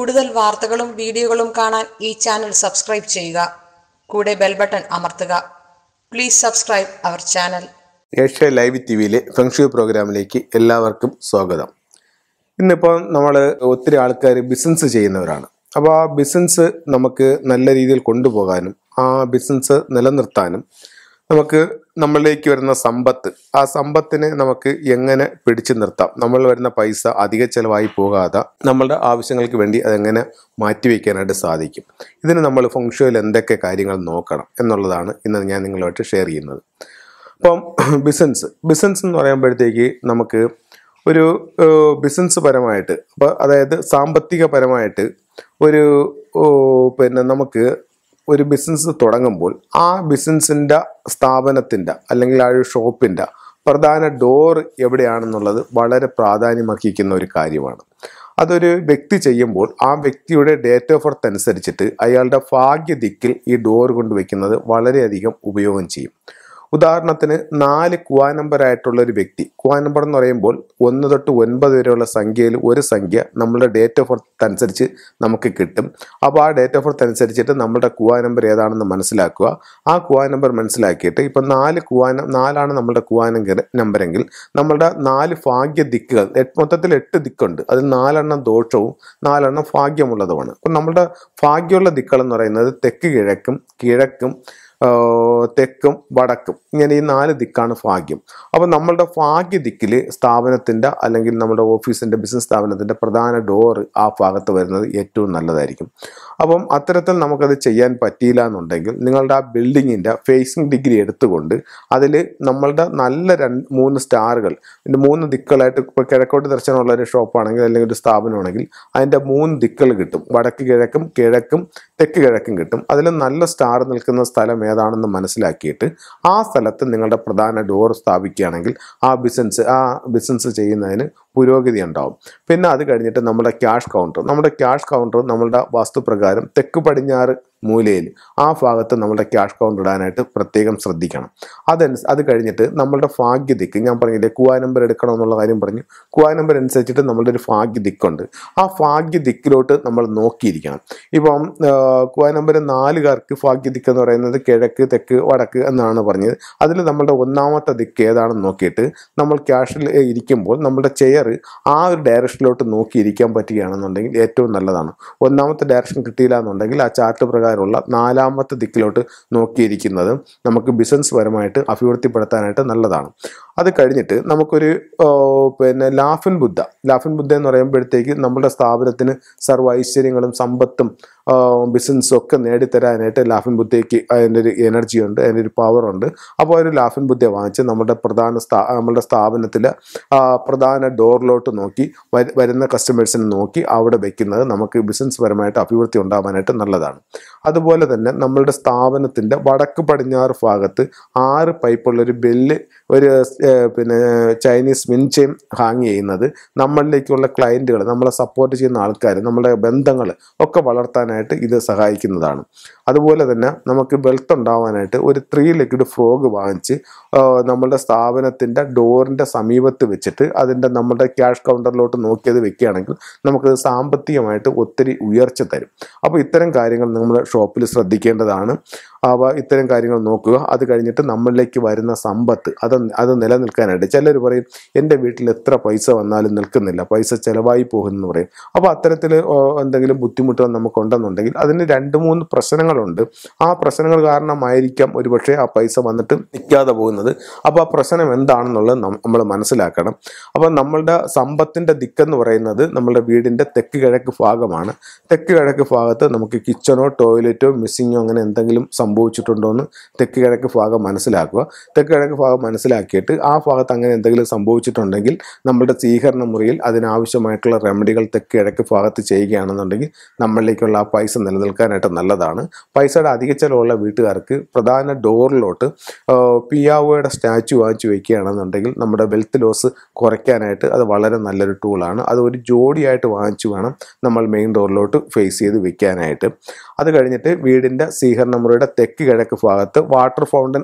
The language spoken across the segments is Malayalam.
കൂടുതൽ വാർത്തകളും വീഡിയോകളും കാണാൻ ഈ ചാനൽ സബ്സ്ക്രൈബ് ചെയ്യുക കൂടെ ബെൽ ബട്ടൺ അമർത്തുക please subscribe our channel Asia live T വിയിലെ ഫെങ്ഷു പ്രോഗ്രാമിലേക്ക് എല്ലാവർക്കും സ്വാഗതം ഇന്നിപ്പോൾ നമ്മൾ ഒത്തിരി ആൾക്കാർ ബിസിനസ് ചെയ്യുന്നവരാണ് അപ്പോൾ ആ ബിസിനസ് നമുക്ക് നല്ല രീതിയിൽ കൊണ്ടുപോകാനും ആ ബിസിനസ് നിലനിർത്താനും നമുക്ക് നമ്മളിലേക്ക് വരുന്ന സമ്പത്ത് ആ സമ്പത്തിനെ നമുക്ക് എങ്ങനെ പിടിച്ചു നിർത്താം നമ്മൾ വരുന്ന പൈസ അധിക ചിലവായി പോകാതെ നമ്മളുടെ ആവശ്യങ്ങൾക്ക് വേണ്ടി അതെങ്ങനെ മാറ്റിവെക്കാനായിട്ട് സാധിക്കും ഇതിന് നമ്മൾ ഫംഗ്ഷനിൽ എന്തൊക്കെ കാര്യങ്ങൾ നോക്കണം എന്നുള്ളതാണ് ഇന്ന് ഞാൻ നിങ്ങളുമായിട്ട് ഷെയർ ചെയ്യുന്നത് അപ്പം ബിസിനസ് ബിസിനസ് എന്ന് പറയുമ്പോഴത്തേക്ക് നമുക്ക് ഒരു ബിസിനസ് പരമായിട്ട് അപ്പോൾ അതായത് സാമ്പത്തിക പരമായിട്ട് ഒരു പിന്നെ നമുക്ക് ഒരു ബിസിനസ് തുടങ്ങുമ്പോൾ ആ ബിസിനസിൻ്റെ സ്ഥാപനത്തിൻ്റെ അല്ലെങ്കിൽ ആ ഒരു ഷോപ്പിൻ്റെ പ്രധാന ഡോർ എവിടെയാണെന്നുള്ളത് വളരെ പ്രാധാന്യമർഹിക്കുന്ന ഒരു കാര്യമാണ് അതൊരു വ്യക്തി ചെയ്യുമ്പോൾ ആ വ്യക്തിയുടെ ഡേറ്റ് ഓഫ് ബർത്ത് അനുസരിച്ചിട്ട് അയാളുടെ ഭാഗ്യദിക്കിൽ ഈ ഡോർ കൊണ്ടുവയ്ക്കുന്നത് വളരെയധികം ഉപയോഗം ചെയ്യും ഉദാഹരണത്തിന് നാല് ക്വാ നമ്പർ ആയിട്ടുള്ള ഒരു വ്യക്തി ക്വാ നമ്പർ എന്ന് പറയുമ്പോൾ ഒന്ന് തൊട്ട് ഒൻപത് വരെയുള്ള സംഖ്യയിൽ ഒരു സംഖ്യ നമ്മുടെ ഡേറ്റ് ഓഫ് ബർത്ത് അനുസരിച്ച് നമുക്ക് കിട്ടും അപ്പോൾ ആ ഡേറ്റ് ഓഫ് ബർത്ത് അനുസരിച്ചിട്ട് നമ്മുടെ ക്വാ നമ്പർ ഏതാണെന്ന് മനസ്സിലാക്കുക ആ ക്വാ നമ്പർ മനസ്സിലാക്കിയിട്ട് ഇപ്പം നാല് കുവാനം നാലാണ് നമ്മുടെ കുവാനം നമ്പരെങ്കിൽ നമ്മളുടെ നാല് ഭാഗ്യ ദിക്കുകൾ മൊത്തത്തിൽ എട്ട് ദിക്കുണ്ട് അതിൽ നാലെണ്ണം ദോഷവും നാലെണ്ണം ഭാഗ്യമുള്ളതുമാണ് അപ്പം നമ്മുടെ ഭാഗ്യമുള്ള ദിക്കുകൾ എന്ന് പറയുന്നത് തെക്ക് കിഴക്കും കിഴക്കും തെക്കും വടക്കും ഇങ്ങനെ ഈ നാല് ദിക്കാണ് ഭാഗ്യം അപ്പോൾ നമ്മളുടെ ഭാഗ്യ ദിക്കിൽ സ്ഥാപനത്തിൻ്റെ അല്ലെങ്കിൽ നമ്മുടെ ഓഫീസിൻ്റെ ബിസിനസ് സ്ഥാപനത്തിൻ്റെ പ്രധാന ഡോറ് ആ ഭാഗത്ത് വരുന്നത് ഏറ്റവും നല്ലതായിരിക്കും അപ്പം അത്തരത്തിൽ നമുക്കത് ചെയ്യാൻ പറ്റിയില്ല എന്നുണ്ടെങ്കിൽ നിങ്ങളുടെ ആ ബിൽഡിങ്ങിൻ്റെ ഫേസിംഗ് ഡിഗ്രി എടുത്തുകൊണ്ട് അതിൽ നമ്മളുടെ നല്ല രണ്ട് മൂന്ന് സ്റ്റാറുകൾ മൂന്ന് ദിക്കുകളായിട്ട് ഇപ്പോൾ കിഴക്കോട്ട് ദർശനമുള്ള ഒരു ഷോപ്പാണെങ്കിൽ അല്ലെങ്കിൽ ഒരു സ്ഥാപനമാണെങ്കിൽ അതിൻ്റെ മൂന്ന് ദിക്കുകൾ കിട്ടും വടക്ക് കിഴക്കും കിഴക്കും തെക്ക് കിഴക്കും കിട്ടും അതിൽ നല്ല സ്റ്റാർ നിൽക്കുന്ന സ്ഥലം ഏതാണെന്ന് മനസ്സിലാക്കിയിട്ട് ആ സ്ഥലത്ത് നിങ്ങളുടെ പ്രധാന ഡോർ സ്ഥാപിക്കുകയാണെങ്കിൽ ആ ബിസിനസ് ആ ബിസിനസ് ചെയ്യുന്നതിന് പുരോഗതി ഉണ്ടാവും പിന്നെ അത് കഴിഞ്ഞിട്ട് നമ്മുടെ ക്യാഷ് കൗണ്ടർ നമ്മുടെ ക്യാഷ് കൗണ്ടർ നമ്മളുടെ വാസ്തുപ്രകാരം തെക്ക് പടിഞ്ഞാറ് മൂലയിൽ ആ ഭാഗത്ത് നമ്മുടെ ക്യാഷ് കൗണ്ട് ഇടാനായിട്ട് പ്രത്യേകം ശ്രദ്ധിക്കണം അതനുസ അത് കഴിഞ്ഞിട്ട് നമ്മളുടെ ഭാഗ്യദിക്ക് ഞാൻ പറഞ്ഞില്ലേ കുവാ നമ്പർ എടുക്കണം എന്നുള്ള കാര്യം പറഞ്ഞു കുവാ നമ്പർ അനുസരിച്ചിട്ട് നമ്മളുടെ ഒരു ഭാഗ്യദിക്കുണ്ട് ആ ഭാഗ്യദിക്കിലോട്ട് നമ്മൾ നോക്കിയിരിക്കണം ഇപ്പം കുവാ നമ്പർ നാലുകാർക്ക് ഭാഗ്യദിക്ക് എന്ന് പറയുന്നത് കിഴക്ക് തെക്ക് വടക്ക് എന്നാണ് പറഞ്ഞത് അതിൽ നമ്മളുടെ ഒന്നാമത്തെ ദിക്ക് ഏതാണെന്ന് നോക്കിയിട്ട് നമ്മൾ ക്യാഷിൽ ഇരിക്കുമ്പോൾ നമ്മുടെ ചെയർ ആ ഒരു ഡയറക്ഷനിലോട്ട് നോക്കിയിരിക്കാൻ പറ്റുകയാണെന്നുണ്ടെങ്കിൽ ഏറ്റവും നല്ലതാണ് ഒന്നാമത്തെ ഡയറക്ഷൻ കിട്ടിയില്ല എന്നുണ്ടെങ്കിൽ ആ ചാർട്ട് പ്രകാരം പ്രകാരമുള്ള നാലാമത്തെ ദിക്കിലോട്ട് നോക്കിയിരിക്കുന്നത് നമുക്ക് ബിസിനസ് പരമായിട്ട് അഭിവൃദ്ധിപ്പെടുത്താനായിട്ട് നല്ലതാണ് അത് കഴിഞ്ഞിട്ട് നമുക്കൊരു പിന്നെ ലാഫിൻ ബുദ്ധ ലാഫിൻ ബുദ്ധ എന്ന് പറയുമ്പോഴത്തേക്ക് നമ്മുടെ സ്ഥാപനത്തിന് സർവ്വ ഐശ്വര്യങ്ങളും സമ്പത്തും ബിസിനസ്സും ഒക്കെ നേടിത്തരാനായിട്ട് ലാഫിൻ ബുദ്ധയ്ക്ക് അതിൻ്റെ ഒരു എനർജി ഉണ്ട് അതിൻ്റെ ഒരു പവർ ഉണ്ട് അപ്പോൾ ഒരു ലാഫിൻ ബുദ്ധ വാങ്ങിച്ച് നമ്മുടെ പ്രധാന സ്ഥാ നമ്മുടെ സ്ഥാപനത്തിൽ പ്രധാന ഡോറിലോട്ട് നോക്കി വരുന്ന കസ്റ്റമേഴ്സിനെ നോക്കി അവിടെ വയ്ക്കുന്നത് നമുക്ക് ബിസിനസ് പരമായിട്ട് അഭിവൃദ്ധി ഉണ്ടാവാനായിട്ട് നല്ലതാണ് അതുപോലെ തന്നെ നമ്മളുടെ സ്ഥാപനത്തിൻ്റെ വടക്ക് പടിഞ്ഞാറ് ഭാഗത്ത് ആറ് പൈപ്പുള്ളൊരു ഒരു ബെല്ല് ഒരു പിന്നെ ചൈനീസ് മിൻചയും ഹാങ് ചെയ്യുന്നത് നമ്മളിലേക്കുള്ള ക്ലയൻറ്റുകൾ നമ്മളെ സപ്പോർട്ട് ചെയ്യുന്ന ആൾക്കാർ നമ്മുടെ ബന്ധങ്ങൾ ഒക്കെ വളർത്താനായിട്ട് ഇത് സഹായിക്കുന്നതാണ് അതുപോലെ തന്നെ നമുക്ക് വെൽത്ത് ഉണ്ടാവാനായിട്ട് ഒരു ത്രീ ലെഗ്ഡ് ഫ്രോഗ് വാങ്ങിച്ച് നമ്മളുടെ സ്ഥാപനത്തിൻ്റെ ഡോറിൻ്റെ സമീപത്ത് വെച്ചിട്ട് അതിൻ്റെ നമ്മുടെ ക്യാഷ് കൗണ്ടറിലോട്ട് നോക്കിയത് വെക്കുകയാണെങ്കിൽ നമുക്ക് സാമ്പത്തികമായിട്ട് ഒത്തിരി ഉയർച്ച തരും അപ്പോൾ ഇത്തരം കാര്യങ്ങൾ നമ്മൾ ഷോപ്പിൽ ശ്രദ്ധിക്കേണ്ടതാണ് അവ ഇത്തരം കാര്യങ്ങൾ നോക്കുക അത് കഴിഞ്ഞിട്ട് നമ്മളിലേക്ക് വരുന്ന സമ്പത്ത് അത് അത് നിലനിൽക്കാനായിട്ട് ചിലർ പറയും എൻ്റെ വീട്ടിൽ എത്ര പൈസ വന്നാലും നിൽക്കുന്നില്ല പൈസ ചിലവായി പോകുന്നു പറയും അപ്പോൾ അത്തരത്തിൽ എന്തെങ്കിലും ബുദ്ധിമുട്ടുകൾ നമുക്കുണ്ടെന്നുണ്ടെങ്കിൽ അതിന് രണ്ട് മൂന്ന് പ്രശ്നങ്ങളുണ്ട് ആ പ്രശ്നങ്ങൾ കാരണമായിരിക്കാം ഒരുപക്ഷെ ആ പൈസ വന്നിട്ട് നിൽക്കാതെ പോകുന്നത് അപ്പോൾ ആ പ്രശ്നം എന്താണെന്നുള്ളത് നമ്മൾ മനസ്സിലാക്കണം അപ്പോൾ നമ്മളുടെ സമ്പത്തിൻ്റെ ദിക്കെന്ന് പറയുന്നത് നമ്മളുടെ വീടിൻ്റെ തെക്ക് കിഴക്ക് ഭാഗമാണ് തെക്ക് കിഴക്ക് ഭാഗത്ത് നമുക്ക് കിച്ചണോ ടോയ്ലറ്റോ മിസ്സിങ്ങോ അങ്ങനെ എന്തെങ്കിലും സംഭവിച്ചിട്ടുണ്ടോ എന്ന് തെക്ക് കിഴക്ക് ഭാഗം മനസ്സിലാക്കുക തെക്ക് കിഴക്ക് ഭാഗം മനസ്സിലാക്കിയിട്ട് ആ ഭാഗത്ത് അങ്ങനെ എന്തെങ്കിലും സംഭവിച്ചിട്ടുണ്ടെങ്കിൽ നമ്മളുടെ സ്വീകരണ മുറിയിൽ അതിനാവശ്യമായിട്ടുള്ള റെമഡികൾ തെക്ക് കിഴക്ക് ഭാഗത്ത് ചെയ്യുകയാണെന്നുണ്ടെങ്കിൽ നമ്മളിലേക്കുള്ള ആ പൈസ നിലനിൽക്കാനായിട്ട് നല്ലതാണ് പൈസയുടെ അധിക ചിലവുള്ള വീട്ടുകാർക്ക് പ്രധാന ഡോറിലോട്ട് പിയാവോയുടെ സ്റ്റാച്ചു വാങ്ങിച്ചു വയ്ക്കുകയാണെന്നുണ്ടെങ്കിൽ നമ്മുടെ വെൽത്ത് ലോസ് കുറയ്ക്കാനായിട്ട് അത് വളരെ നല്ലൊരു ടൂളാണ് അത് ഒരു ജോഡിയായിട്ട് വാങ്ങിച്ചു വേണം നമ്മൾ മെയിൻ ഡോറിലോട്ട് ഫേസ് ചെയ്ത് വെക്കാനായിട്ട് അത് കഴിഞ്ഞിട്ട് വീടിൻ്റെ സ്വീകരണ മുറിയുടെ തെക്ക് കിഴക്ക് ഭാഗത്ത് വാട്ടർ ഫൗണ്ടൻ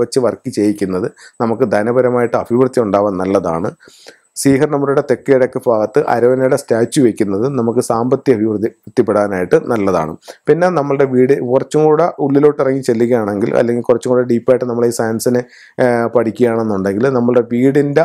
വെച്ച് വർക്ക് ചെയ്യിക്കുന്നത് നമുക്ക് ധനപരമായിട്ട് അഭിവൃദ്ധി ഉണ്ടാവാൻ നല്ലതാണ് സീഹർ നമ്മുടെ തെക്കേ ഭാഗത്ത് അരവനയുടെ സ്റ്റാച്യു വെക്കുന്നത് നമുക്ക് സാമ്പത്തിക അഭിവൃദ്ധി എത്തിപ്പെടാനായിട്ട് നല്ലതാണ് പിന്നെ നമ്മളുടെ വീട് കുറച്ചും കൂടെ ഉള്ളിലോട്ട് ഇറങ്ങി ചെല്ലുകയാണെങ്കിൽ അല്ലെങ്കിൽ കുറച്ചും കൂടെ ഡീപ്പായിട്ട് നമ്മൾ ഈ സയൻസിനെ പഠിക്കുകയാണെന്നുണ്ടെങ്കിൽ നമ്മളുടെ വീടിൻ്റെ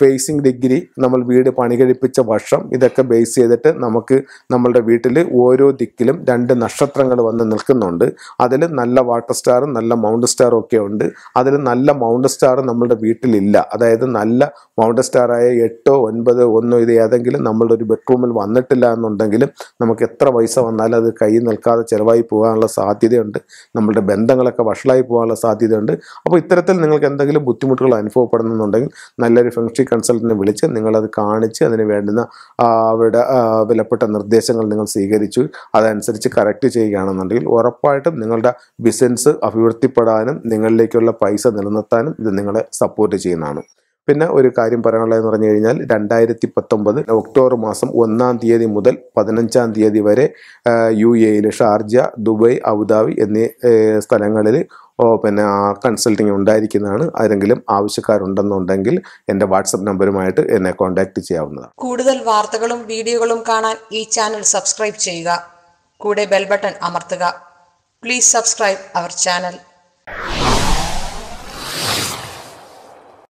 ഫേസിംഗ് ഡിഗ്രി നമ്മൾ വീട് പണി കഴിപ്പിച്ച വർഷം ഇതൊക്കെ ബേസ് ചെയ്തിട്ട് നമുക്ക് നമ്മളുടെ വീട്ടിൽ ഓരോ ദിക്കിലും രണ്ട് നക്ഷത്രങ്ങൾ വന്ന് നിൽക്കുന്നുണ്ട് അതിൽ നല്ല വാട്ടർ സ്റ്റാറും നല്ല മൗണ്ട് സ്റ്റാറും ഒക്കെ ഉണ്ട് അതിൽ നല്ല മൗണ്ട് സ്റ്റാർ നമ്മളുടെ വീട്ടിലില്ല അതായത് നല്ല മൗണ്ട് സ്റ്റാറായ എട്ടോ ഒൻപതോ ഒന്നോ ഇത് ഏതെങ്കിലും നമ്മളുടെ ഒരു ബെഡ്റൂമിൽ വന്നിട്ടില്ല എന്നുണ്ടെങ്കിലും നമുക്ക് എത്ര പൈസ വന്നാലും അത് കൈ നിൽക്കാതെ ചിലവായി പോകാനുള്ള സാധ്യതയുണ്ട് നമ്മളുടെ ബന്ധങ്ങളൊക്കെ വഷളായി പോകാനുള്ള സാധ്യതയുണ്ട് അപ്പോൾ ഇത്തരത്തിൽ നിങ്ങൾക്ക് എന്തെങ്കിലും ബുദ്ധിമുട്ടുകൾ അനുഭവപ്പെടുന്നുണ്ടെങ്കിൽ നല്ല ഒരു ഫെങ്ഷി കൺസൾട്ടിനെ വിളിച്ച് നിങ്ങളത് കാണിച്ച് അതിന് വേണ്ടുന്ന അവരുടെ വിലപ്പെട്ട നിർദ്ദേശങ്ങൾ നിങ്ങൾ സ്വീകരിച്ചു അതനുസരിച്ച് കറക്റ്റ് ചെയ്യുകയാണെന്നുണ്ടെങ്കിൽ ഉറപ്പായിട്ടും നിങ്ങളുടെ ബിസിനസ് അഭിവൃദ്ധിപ്പെടാനും നിങ്ങളിലേക്കുള്ള പൈസ നിലനിർത്താനും ഇത് നിങ്ങളെ സപ്പോർട്ട് ചെയ്യുന്നതാണ് പിന്നെ ഒരു കാര്യം പറയാനുള്ളതെന്ന് പറഞ്ഞു കഴിഞ്ഞാൽ രണ്ടായിരത്തി പത്തൊമ്പത് ഒക്ടോബർ മാസം ഒന്നാം തീയതി മുതൽ പതിനഞ്ചാം തീയതി വരെ യു എയിൽ ഷാർജ ദുബൈ അബുദാബി എന്നീ സ്ഥലങ്ങളിൽ പിന്നെ ആ കൺസൾട്ടിങ് ഉണ്ടായിരിക്കുന്നതാണ് ആരെങ്കിലും ആവശ്യക്കാരുണ്ടെന്നുണ്ടെങ്കിൽ എൻ്റെ വാട്സപ്പ് നമ്പറുമായിട്ട് എന്നെ കോൺടാക്ട് ചെയ്യാവുന്നതാണ് കൂടുതൽ വാർത്തകളും വീഡിയോകളും കാണാൻ ഈ ചാനൽ സബ്സ്ക്രൈബ് ചെയ്യുക കൂടെ ബെൽ ബട്ടൺ അമർത്തുക പ്ലീസ് സബ്സ്ക്രൈബ് അവർ ചാനൽ